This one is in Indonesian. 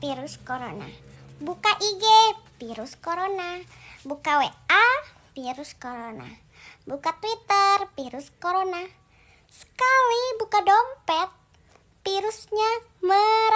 virus corona. Buka IG, virus corona. Buka WA, virus corona. Buka Twitter, virus corona. Sekali buka dompet, virusnya merah.